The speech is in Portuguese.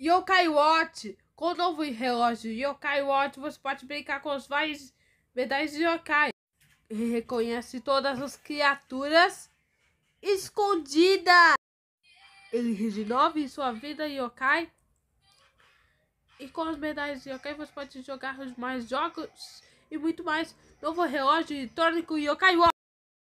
Yokai Watch. Com o novo relógio Yokai Watch, você pode brincar com os vários medalhas de Yokai. E reconhece todas as criaturas escondidas. Ele renove em sua vida Yokai. E com as medalhas de Yokai, você pode jogar os mais jogos e muito mais. Novo relógio com Yokai Watch.